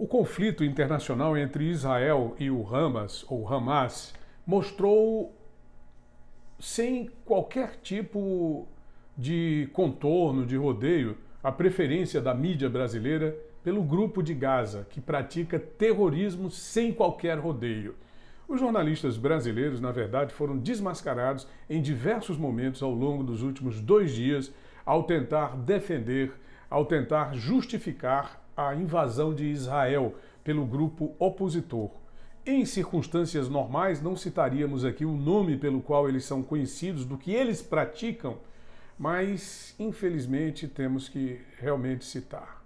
O conflito internacional entre Israel e o Hamas, ou Hamas, mostrou sem qualquer tipo de contorno, de rodeio, a preferência da mídia brasileira pelo grupo de Gaza, que pratica terrorismo sem qualquer rodeio. Os jornalistas brasileiros, na verdade, foram desmascarados em diversos momentos ao longo dos últimos dois dias ao tentar defender, ao tentar justificar a invasão de Israel pelo grupo opositor. Em circunstâncias normais, não citaríamos aqui o nome pelo qual eles são conhecidos, do que eles praticam, mas infelizmente temos que realmente citar.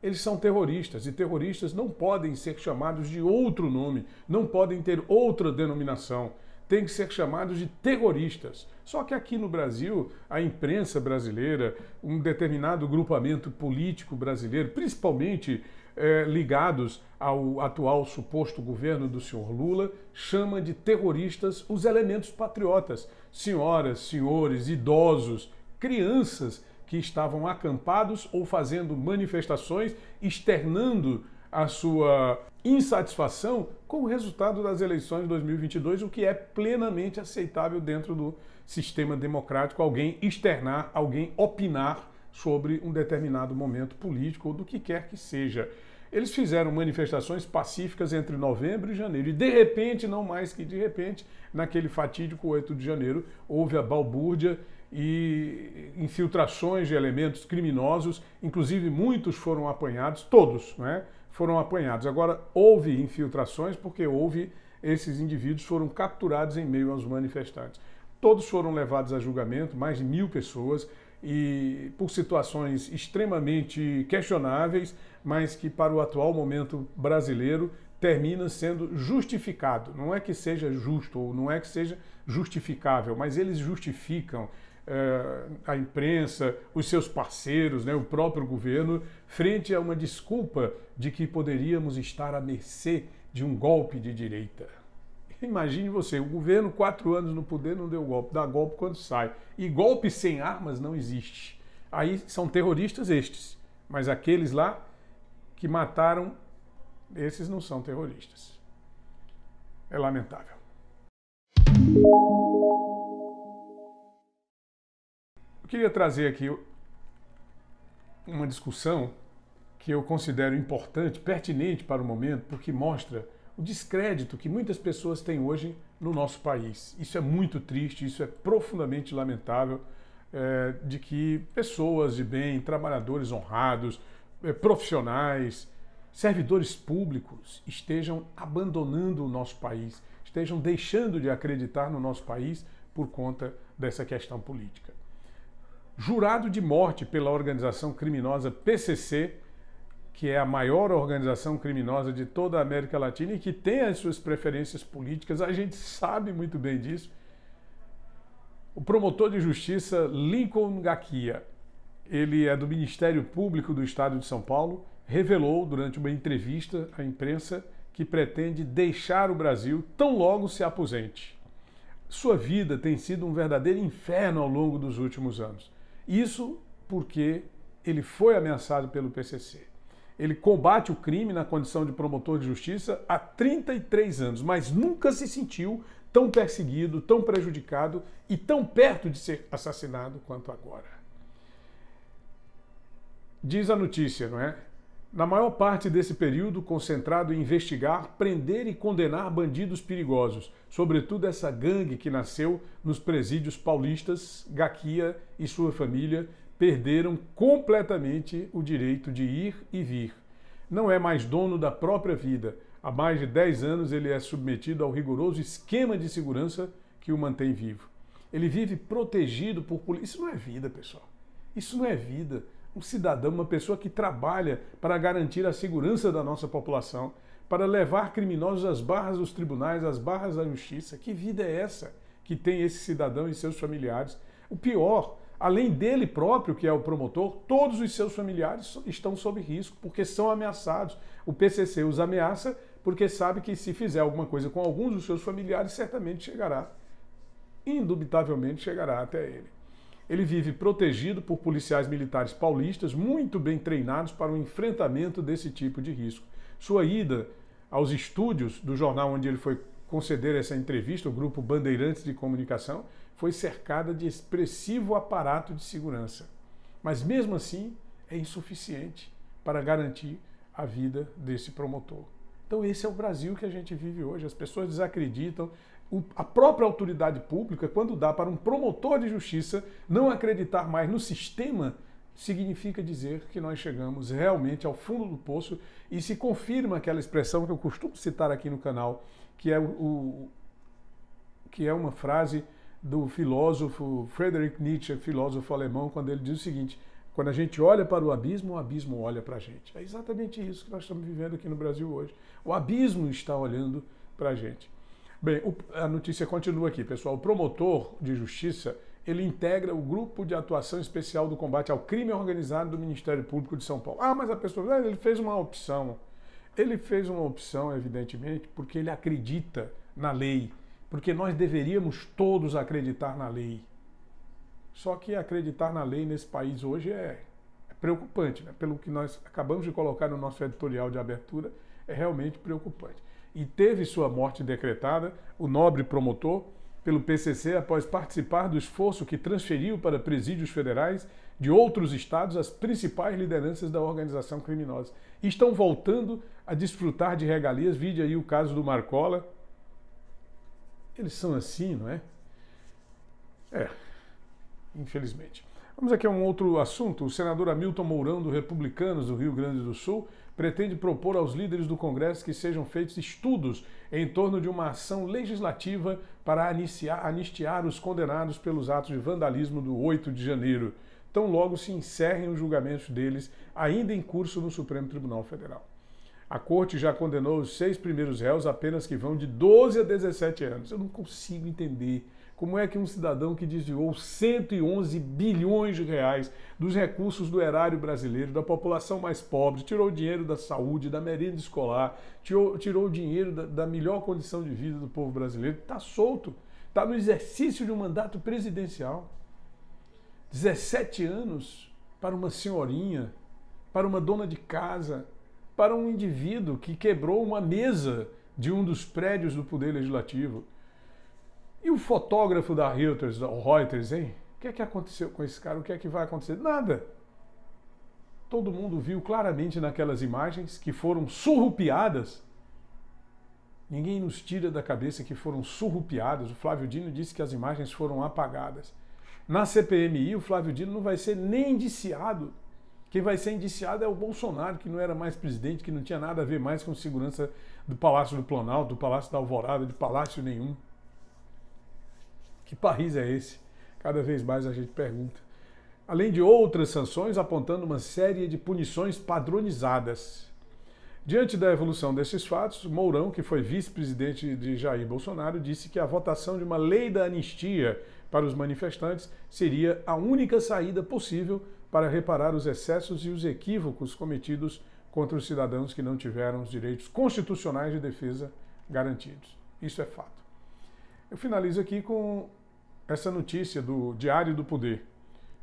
Eles são terroristas e terroristas não podem ser chamados de outro nome, não podem ter outra denominação têm que ser chamados de terroristas. Só que aqui no Brasil, a imprensa brasileira, um determinado grupamento político brasileiro, principalmente eh, ligados ao atual suposto governo do senhor Lula, chama de terroristas os elementos patriotas, senhoras, senhores, idosos, crianças que estavam acampados ou fazendo manifestações, externando a sua insatisfação com o resultado das eleições de 2022, o que é plenamente aceitável dentro do sistema democrático, alguém externar, alguém opinar sobre um determinado momento político ou do que quer que seja. Eles fizeram manifestações pacíficas entre novembro e janeiro. E de repente, não mais que de repente, naquele fatídico 8 de janeiro, houve a balbúrdia e infiltrações de elementos criminosos, inclusive muitos foram apanhados, todos, né? foram apanhados. Agora, houve infiltrações porque houve esses indivíduos foram capturados em meio aos manifestantes. Todos foram levados a julgamento, mais de mil pessoas, e por situações extremamente questionáveis, mas que para o atual momento brasileiro termina sendo justificado. Não é que seja justo ou não é que seja justificável, mas eles justificam eh, a imprensa, os seus parceiros, né, o próprio governo, frente a uma desculpa de que poderíamos estar à mercê de um golpe de direita. Imagine você, o governo, quatro anos no poder, não deu golpe, dá golpe quando sai. E golpe sem armas não existe. Aí são terroristas estes, mas aqueles lá que mataram, esses não são terroristas. É lamentável. Eu queria trazer aqui uma discussão que eu considero importante, pertinente para o momento, porque mostra o descrédito que muitas pessoas têm hoje no nosso país. Isso é muito triste, isso é profundamente lamentável, é, de que pessoas de bem, trabalhadores honrados, é, profissionais, servidores públicos estejam abandonando o nosso país, estejam deixando de acreditar no nosso país por conta dessa questão política jurado de morte pela organização criminosa PCC, que é a maior organização criminosa de toda a América Latina e que tem as suas preferências políticas, a gente sabe muito bem disso. O promotor de justiça Lincoln Gaquia, ele é do Ministério Público do Estado de São Paulo, revelou durante uma entrevista à imprensa que pretende deixar o Brasil tão logo se aposente. Sua vida tem sido um verdadeiro inferno ao longo dos últimos anos. Isso porque ele foi ameaçado pelo PCC. Ele combate o crime na condição de promotor de justiça há 33 anos, mas nunca se sentiu tão perseguido, tão prejudicado e tão perto de ser assassinado quanto agora. Diz a notícia, não é? Na maior parte desse período, concentrado em investigar, prender e condenar bandidos perigosos, sobretudo essa gangue que nasceu nos presídios paulistas, Gaquia e sua família perderam completamente o direito de ir e vir. Não é mais dono da própria vida. Há mais de 10 anos ele é submetido ao rigoroso esquema de segurança que o mantém vivo. Ele vive protegido por polícia. Isso não é vida, pessoal. Isso não é vida um cidadão, uma pessoa que trabalha para garantir a segurança da nossa população, para levar criminosos às barras dos tribunais, às barras da justiça. Que vida é essa que tem esse cidadão e seus familiares? O pior, além dele próprio, que é o promotor, todos os seus familiares estão sob risco porque são ameaçados. O PCC os ameaça porque sabe que se fizer alguma coisa com alguns dos seus familiares, certamente chegará, indubitavelmente chegará até ele. Ele vive protegido por policiais militares paulistas muito bem treinados para o enfrentamento desse tipo de risco. Sua ida aos estúdios do jornal onde ele foi conceder essa entrevista, o grupo Bandeirantes de Comunicação, foi cercada de expressivo aparato de segurança. Mas mesmo assim, é insuficiente para garantir a vida desse promotor. Então, esse é o Brasil que a gente vive hoje. As pessoas desacreditam, a própria autoridade pública, quando dá para um promotor de justiça não acreditar mais no sistema, significa dizer que nós chegamos realmente ao fundo do poço e se confirma aquela expressão que eu costumo citar aqui no canal, que é, o, que é uma frase do filósofo Friedrich Nietzsche, filósofo alemão, quando ele diz o seguinte: quando a gente olha para o abismo, o abismo olha para a gente. É exatamente isso que nós estamos vivendo aqui no Brasil hoje. O abismo está olhando para a gente. Bem, a notícia continua aqui, pessoal. O promotor de justiça ele integra o grupo de atuação especial do combate ao crime organizado do Ministério Público de São Paulo. Ah, mas a pessoa, ah, ele fez uma opção. Ele fez uma opção, evidentemente, porque ele acredita na lei, porque nós deveríamos todos acreditar na lei. Só que acreditar na lei nesse país hoje é, é preocupante, né? Pelo que nós acabamos de colocar no nosso editorial de abertura, é realmente preocupante e teve sua morte decretada, o nobre promotor, pelo PCC após participar do esforço que transferiu para presídios federais de outros estados as principais lideranças da organização criminosa. E estão voltando a desfrutar de regalias, vide aí o caso do Marcola. Eles são assim, não é? É, infelizmente. Vamos aqui a um outro assunto. O senador Hamilton Mourão, do Republicanos do Rio Grande do Sul, pretende propor aos líderes do Congresso que sejam feitos estudos em torno de uma ação legislativa para anistiar, anistiar os condenados pelos atos de vandalismo do 8 de janeiro. Tão logo se encerrem os julgamentos deles, ainda em curso no Supremo Tribunal Federal. A corte já condenou os seis primeiros réus apenas que vão de 12 a 17 anos. Eu não consigo entender como é que um cidadão que desviou 111 bilhões de reais dos recursos do erário brasileiro, da população mais pobre, tirou dinheiro da saúde, da merenda escolar, tirou, dinheiro da, da melhor condição de vida do povo brasileiro, está solto, está no exercício de um mandato presidencial. 17 anos para uma senhorinha, para uma dona de casa, para um indivíduo que quebrou uma mesa de um dos prédios do Poder Legislativo. E o fotógrafo da Reuters, Reuters, hein? O que é que aconteceu com esse cara? O que é que vai acontecer? Nada. Todo mundo viu claramente naquelas imagens que foram surrupiadas. Ninguém nos tira da cabeça que foram surrupiadas. O Flávio Dino disse que as imagens foram apagadas. Na CPMI, o Flávio Dino não vai ser nem indiciado. Quem vai ser indiciado é o Bolsonaro, que não era mais presidente, que não tinha nada a ver mais com segurança do Palácio do Planalto, do Palácio da Alvorada, de palácio nenhum. Que país é esse? Cada vez mais a gente pergunta. Além de outras sanções, apontando uma série de punições padronizadas. Diante da evolução desses fatos, Mourão, que foi vice-presidente de Jair Bolsonaro, disse que a votação de uma lei da anistia para os manifestantes seria a única saída possível para reparar os excessos e os equívocos cometidos contra os cidadãos que não tiveram os direitos constitucionais de defesa garantidos. Isso é fato. Eu finalizo aqui com essa notícia do Diário do Poder.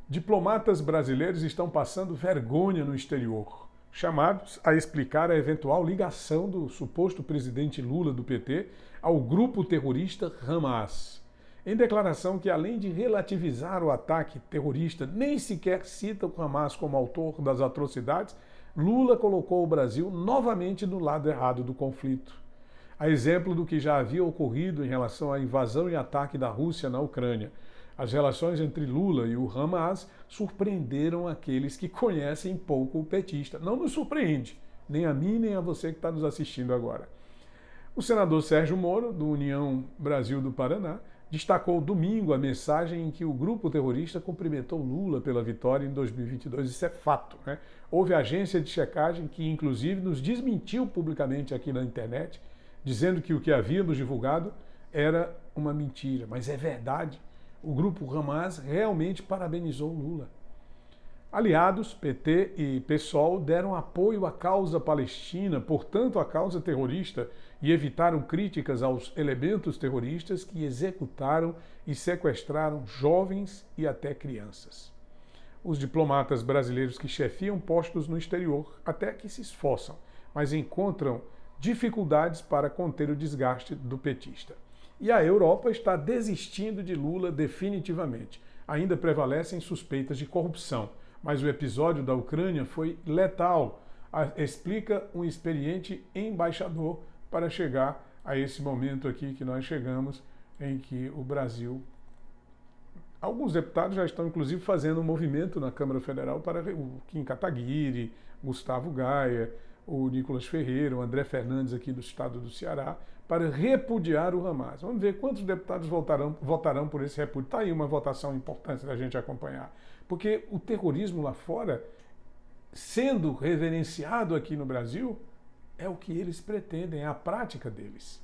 Diplomatas brasileiros estão passando vergonha no exterior, chamados a explicar a eventual ligação do suposto presidente Lula do PT ao grupo terrorista Hamas. Em declaração que, além de relativizar o ataque terrorista, nem sequer cita o Hamas como autor das atrocidades, Lula colocou o Brasil novamente do lado errado do conflito a exemplo do que já havia ocorrido em relação à invasão e ataque da Rússia na Ucrânia. As relações entre Lula e o Hamas surpreenderam aqueles que conhecem pouco o petista. Não nos surpreende, nem a mim, nem a você que está nos assistindo agora. O senador Sérgio Moro, do União Brasil do Paraná, destacou domingo a mensagem em que o grupo terrorista cumprimentou Lula pela vitória em 2022. Isso é fato. Né? Houve agência de checagem que, inclusive, nos desmentiu publicamente aqui na internet dizendo que o que havíamos divulgado era uma mentira, mas é verdade. O grupo Hamas realmente parabenizou Lula. Aliados, PT e PSOL deram apoio à causa palestina, portanto, à causa terrorista, e evitaram críticas aos elementos terroristas que executaram e sequestraram jovens e até crianças. Os diplomatas brasileiros que chefiam postos no exterior até que se esforçam, mas encontram dificuldades para conter o desgaste do petista. E a Europa está desistindo de Lula definitivamente. Ainda prevalecem suspeitas de corrupção, mas o episódio da Ucrânia foi letal, explica um experiente embaixador para chegar a esse momento aqui que nós chegamos em que o Brasil Alguns deputados já estão, inclusive, fazendo um movimento na Câmara Federal para o Kim Kataguiri, Gustavo Gaia, o Nicolas Ferreira, o André Fernandes aqui do estado do Ceará, para repudiar o Hamas. Vamos ver quantos deputados votarão, votarão por esse repúdio. Está aí uma votação importante da gente acompanhar. Porque o terrorismo lá fora, sendo reverenciado aqui no Brasil, é o que eles pretendem, é a prática deles.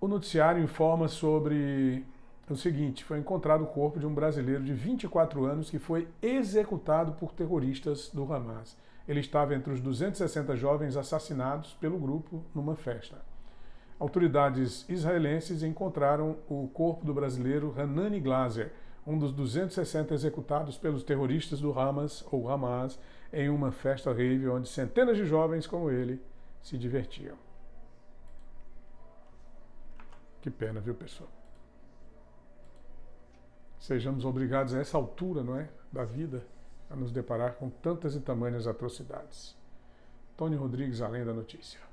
O noticiário informa sobre é o seguinte: foi encontrado o corpo de um brasileiro de 24 anos que foi executado por terroristas do Hamas. Ele estava entre os 260 jovens assassinados pelo grupo numa festa. Autoridades israelenses encontraram o corpo do brasileiro Hanani Glaser, um dos 260 executados pelos terroristas do Hamas ou Hamas em uma festa rave onde centenas de jovens como ele se divertiam. Que pena, viu, pessoal? sejamos obrigados a essa altura, não é, da vida, a nos deparar com tantas e tamanhas atrocidades. Tony Rodrigues, além da notícia.